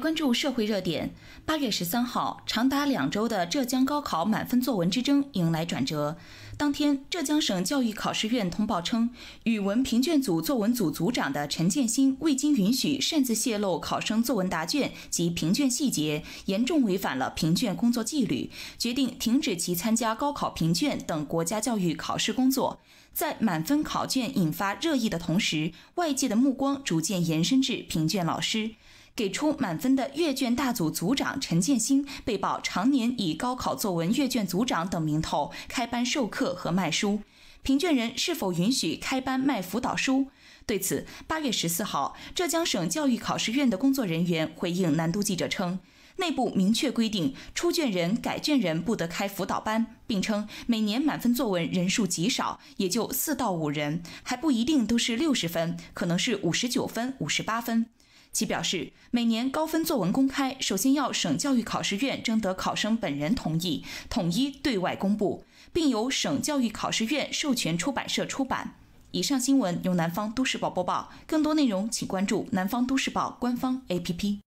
关注社会热点。八月十三号，长达两周的浙江高考满分作文之争迎来转折。当天，浙江省教育考试院通报称，语文评卷组作文组组长的陈建新未经允许擅自泄露考生作文答卷及评卷细节，严重违反了评卷工作纪律，决定停止其参加高考评卷等国家教育考试工作。在满分考卷引发热议的同时，外界的目光逐渐延伸至评卷老师。给出满分的阅卷大组组长陈建新被曝常年以高考作文阅卷组长等名头开班授课和卖书。评卷人是否允许开班卖辅导书？对此，八月十四号，浙江省教育考试院的工作人员回应南都记者称，内部明确规定，出卷人、改卷人不得开辅导班，并称每年满分作文人数极少，也就四到五人，还不一定都是六十分，可能是五十九分、五十八分。其表示，每年高分作文公开，首先要省教育考试院征得考生本人同意，统一对外公布，并由省教育考试院授权出版社出版。以上新闻由南方都市报播报，更多内容请关注南方都市报官方 APP。